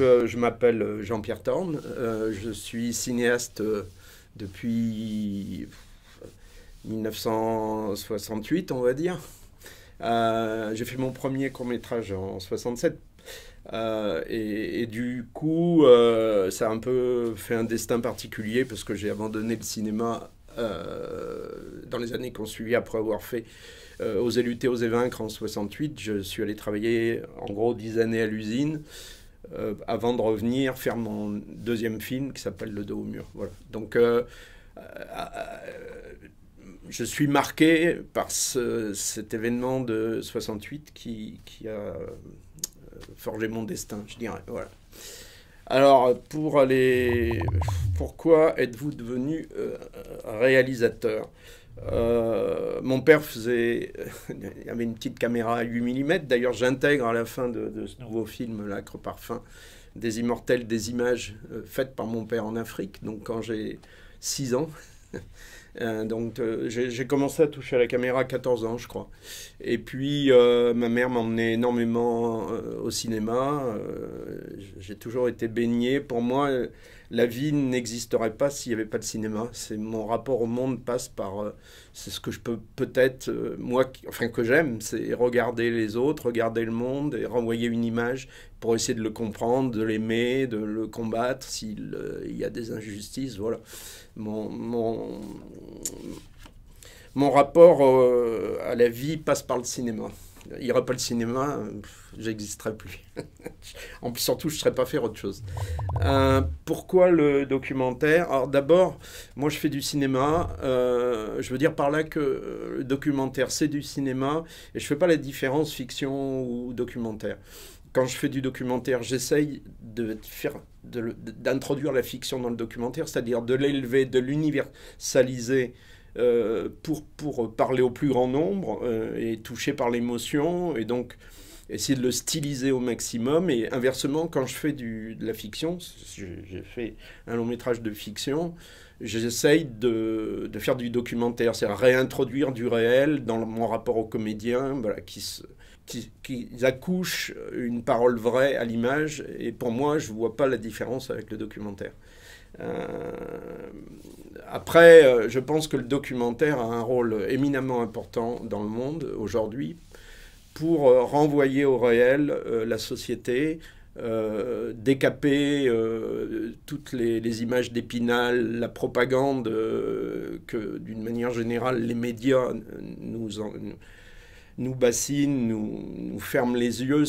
je m'appelle euh, Jean-Pierre Thorne, euh, je suis cinéaste euh, depuis 1968, on va dire. j'ai fait mon premier court-métrage en 67. Et, du coup, ça a un peu fait un destin particulier parce que j'ai abandonné le cinéma dans les années qui ont suivi après avoir fait aux élus aux et vaincre en 68. Je suis allé travailler en gros 10 années à l'usine. Euh, avant de revenir faire mon deuxième film qui s'appelle Le dos au mur. Voilà. Donc, euh, euh, je suis marqué par cet événement de 68 qui, a forgé mon destin, je dirais. Voilà. Alors, pour aller, pourquoi êtes-vous devenu réalisateur euh, mon père faisait. Il avait une petite caméra à 8 mm. D'ailleurs, j'intègre à la fin de, ce nouveau film, L'Acre Parfum, des immortels, des images euh, faites par mon père en Afrique. Donc, quand j'ai 6 ans. Euh, donc, j'ai commencé à toucher à la caméra à 14 ans, je crois. Et puis, ma mère m'emmenait énormément au cinéma. j'ai toujours été baigné. Pour moi, la vie n'existerait pas s'il n'y avait pas de cinéma. C'est mon rapport au monde passe par, euh, c'est ce que je peux peut-être euh, moi, enfin que j'aime, c'est regarder les autres, regarder le monde et renvoyer une image pour essayer de le comprendre, de l'aimer, de le combattre s'il euh, y a des injustices. Voilà. mon, mon rapport à la vie passe par le cinéma. Il n'y aura pas le cinéma, j'existerai plus. en plus, surtout, je ne serais pas faire autre chose. Euh, pourquoi le documentaire Alors d'abord, moi je fais du cinéma. Euh, je veux dire par là que euh, le documentaire, c'est du cinéma. Et je ne fais pas la différence fiction ou documentaire. Quand je fais du documentaire, j'essaye de faire d'introduire la fiction dans le documentaire, c'est-à-dire de l'élever, de l'universaliser euh, pour, pour parler au plus grand nombre euh, et toucher par l'émotion et donc essayer de le styliser au maximum. Et inversement, quand je fais du, de la fiction, j'ai fait un long métrage de fiction, j'essaye de, de, faire du documentaire, c'est-à-dire réintroduire du réel dans mon rapport aux comédiens, voilà, qui, qui, qui, accouchent une parole vraie à l'image. Et pour moi, je ne vois pas la différence avec le documentaire. Euh, après, euh, je pense que le documentaire a un rôle éminemment important dans le monde aujourd'hui pour euh, renvoyer au réel la société, décaper toutes les, images d'épinal, la propagande que d'une manière générale les médias nous, nous bassinent, nous, ferment les yeux.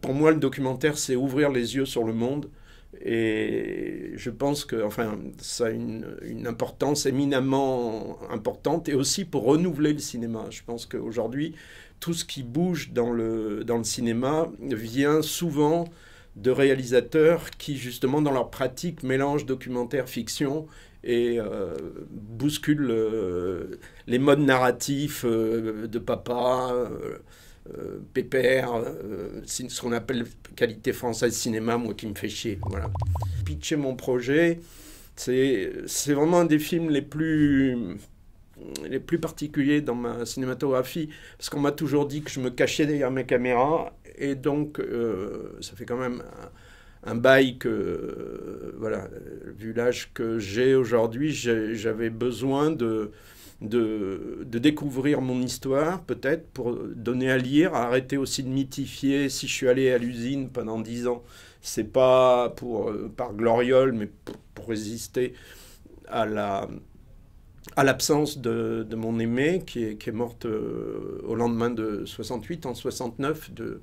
Pour moi, le documentaire, c'est ouvrir les yeux sur le monde et je pense que, enfin, ça a une, importance éminemment importante et aussi pour renouveler le cinéma. Je pense qu'aujourd'hui, tout ce qui bouge dans le, dans le cinéma vient souvent de réalisateurs qui, justement, dans leur pratique, mélangent documentaire, fiction et euh, bouscule euh, les modes narratifs euh, de papa, pépère, ce qu'on appelle qualité française cinéma, moi qui me fais chier. Voilà. Pitcher mon projet, c'est vraiment un des films les plus les plus particuliers dans ma cinématographie, parce qu'on m'a toujours dit que je me cachais derrière mes caméras, et donc ça fait quand même un bail que, euh, voilà, vu l'âge que j'ai aujourd'hui, j'avais besoin de, de, découvrir mon histoire, peut-être, pour donner à lire, arrêter aussi de mythifier. Si je suis allé à l'usine pendant dix ans, c'est pas pour, euh, par gloriole, mais pour, résister à la, à l'absence de, mon aimé, qui est, qui est morte euh, au lendemain de 68, en 69, de,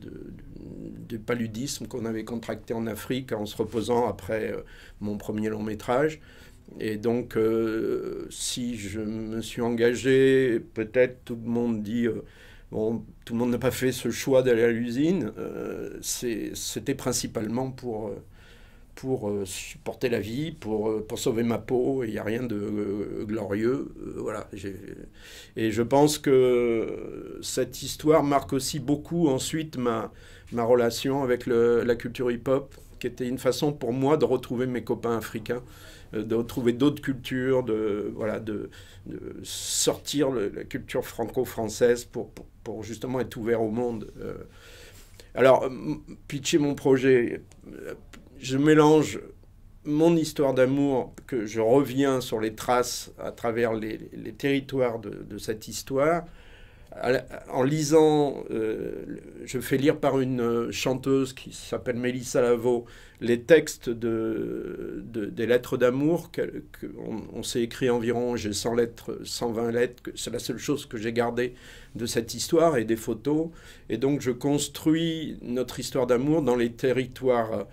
de, paludisme qu'on avait contracté en Afrique en se reposant après euh, mon premier long métrage. Et donc, euh, si je me suis engagé, peut-être tout le monde dit, euh, bon, tout le monde n'a pas fait ce choix d'aller à l'usine, c'était principalement pour pour euh, supporter la vie, pour, euh, pour sauver ma peau. Il n'y a rien de euh, glorieux. voilà. Et je pense que cette histoire marque aussi beaucoup ensuite ma, ma relation avec la culture hip-hop, qui était une façon pour moi de retrouver mes copains africains de retrouver d'autres cultures, de, voilà, de, de sortir la culture franco-française pour, pour, justement être ouvert au monde. alors, pitcher mon projet, je mélange mon histoire d'amour, que je reviens sur les traces à travers les, territoires de, cette histoire. En lisant, euh, je fais lire par une euh, chanteuse qui s'appelle Mélissa Lavaux les textes de, des lettres d'amour. qu'on on, s'est écrit environ, j'ai 100 lettres, 120 lettres, c'est la seule chose que j'ai gardée de cette histoire et des photos. Et donc je construis notre histoire d'amour dans les territoires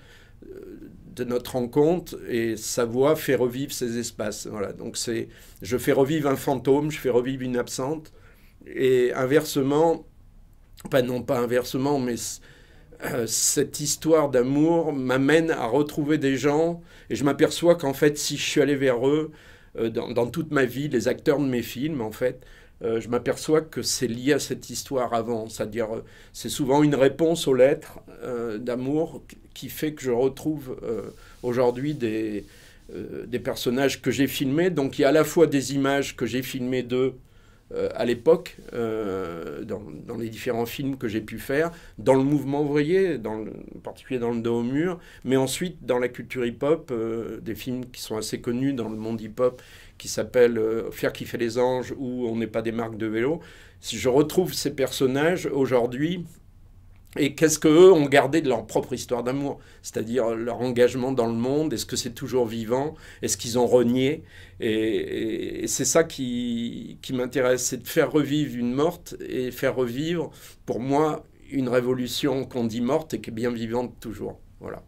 de notre rencontre et sa voix fait revivre ces espaces. Voilà, donc c'est, je fais revivre un fantôme, je fais revivre une absente, et inversement, pas non pas inversement, mais euh, cette histoire d'amour m'amène à retrouver des gens, et je m'aperçois qu'en fait, si je suis allé vers eux, euh, dans, toute ma vie, les acteurs de mes films, en fait, euh, je m'aperçois que c'est lié à cette histoire avant. C'est-à-dire, euh, c'est souvent une réponse aux lettres euh, d'amour qui fait que je retrouve aujourd'hui des, des personnages que j'ai filmés. Donc, il y a à la fois des images que j'ai filmées d'eux euh, à l'époque, euh, dans, les différents films que j'ai pu faire, dans le mouvement ouvrier, dans en particulier dans le dos au mur, mais ensuite dans la culture hip-hop, euh, des films qui sont assez connus dans le monde hip-hop, qui s'appellent Faire kiffer les anges ou On n'est pas des marques de vélo. Si Je retrouve ces personnages aujourd'hui et qu'est-ce qu'eux ont gardé de leur propre histoire d'amour C'est-à-dire leur engagement dans le monde Est-ce que c'est toujours vivant Est-ce qu'ils ont renié Et, c'est ça qui, qui m'intéresse, c'est de faire revivre une morte et faire revivre, pour moi, une révolution qu'on dit morte et qui est bien vivante toujours. Voilà,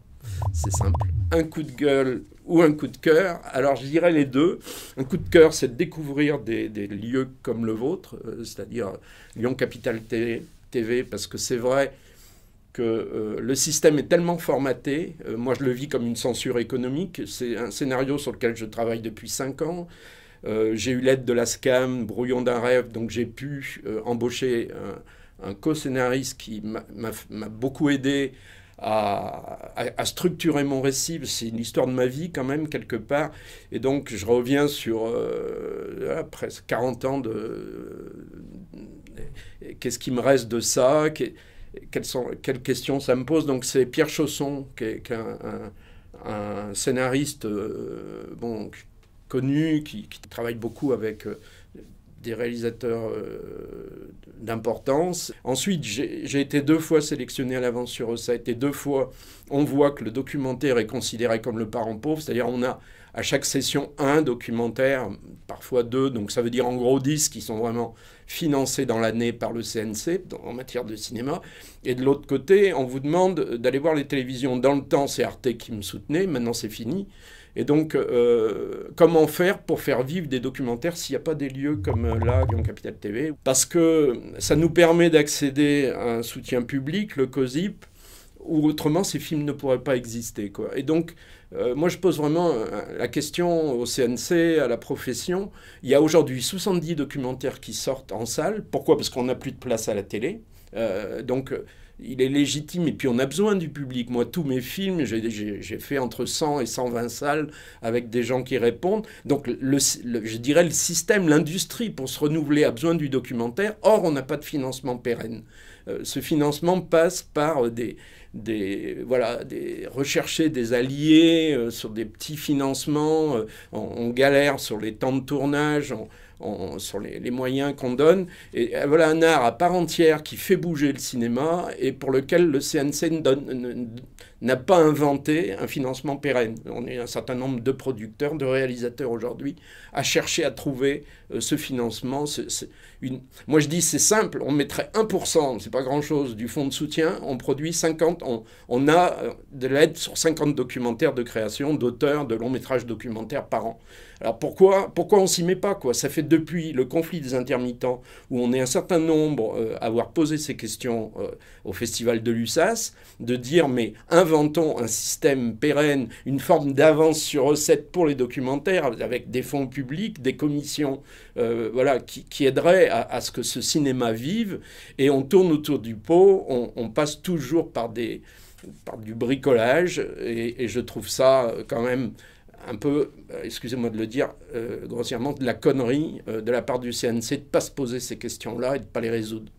c'est simple. Un coup de gueule ou un coup de cœur. Alors je dirais les deux. Un coup de cœur, c'est de découvrir des, des, lieux comme le vôtre, euh, c'est-à-dire Lyon Capital TV, parce que c'est vrai, que euh, le système est tellement formaté, euh, moi je le vis comme une censure économique, c'est un scénario sur lequel je travaille depuis 5 ans. Euh, j'ai eu l'aide de la SCAM, brouillon d'un rêve, donc j'ai pu embaucher un, co-scénariste qui m'a beaucoup aidé à, structurer mon récit. C'est une histoire de ma vie quand même, quelque part. Et donc je reviens sur presque 40 ans de... Qu'est-ce qui me reste de ça quelles, sont, questions ça me pose. Donc c'est Pierre Chausson, qui est, un, scénariste euh, bon, connu, qui, travaille beaucoup avec euh, des réalisateurs euh, d'importance. Ensuite, j'ai été deux fois sélectionné à l'avance sur a e et deux fois, on voit que le documentaire est considéré comme le parent pauvre, c'est-à-dire on a à chaque session un documentaire, parfois deux, donc ça veut dire en gros dix qui sont vraiment financés dans l'année par le CNC en matière de cinéma. Et de l'autre côté, on vous demande d'aller voir les télévisions. Dans le temps, c'est Arte qui me soutenait, maintenant c'est fini. Et donc, euh, comment faire pour faire vivre des documentaires s'il n'y a pas des lieux comme euh, là, Lyon Capital TV Parce que ça nous permet d'accéder à un soutien public, le COSIP, ou autrement ces films ne pourraient pas exister. Quoi. Et donc, euh, moi je pose vraiment euh, la question au CNC, à la profession. Il y a aujourd'hui 70 documentaires qui sortent en salle. Pourquoi Parce qu'on n'a plus de place à la télé. Euh, donc, il est légitime et puis on a besoin du public. Moi, tous mes films, j'ai fait entre 100 et 120 salles avec des gens qui répondent. Donc, le, je dirais, le système, l'industrie, pour se renouveler, a besoin du documentaire. Or, on n'a pas de financement pérenne. ce financement passe par des, des, voilà, des, rechercher des alliés euh, sur des petits financements. Euh, on, galère sur les temps de tournage, sur les, moyens qu'on donne. Et euh, voilà un art à part entière qui fait bouger le cinéma et pour lequel le CNC n'a pas inventé un financement pérenne. On est un certain nombre de producteurs, de réalisateurs aujourd'hui à chercher à trouver euh, ce financement. Moi je dis c'est simple, on mettrait 1%, c'est pas grand-chose, du fonds de soutien, on produit 50, on, on a euh, de l'aide sur 50 documentaires de création, d'auteurs, de longs métrages documentaires par an. Alors pourquoi, pourquoi on s'y met pas quoi Ça fait depuis le conflit des intermittents, où on est un certain nombre euh, à avoir posé ces questions euh, au festival de l'USAS, de dire mais inventons un système pérenne, une forme d'avance sur recette pour les documentaires, avec des fonds publics, des commissions, euh, voilà, qui, qui aideraient à, ce que ce cinéma vive. Et on tourne autour du pot, on, passe toujours par des par du bricolage et, et, je trouve ça quand même un peu, euh, excusez-moi de le dire euh, grossièrement, de la connerie euh, de la part du CNC de ne pas se poser ces questions-là et de ne pas les résoudre.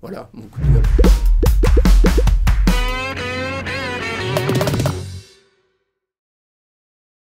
Voilà, mon coup de gueule.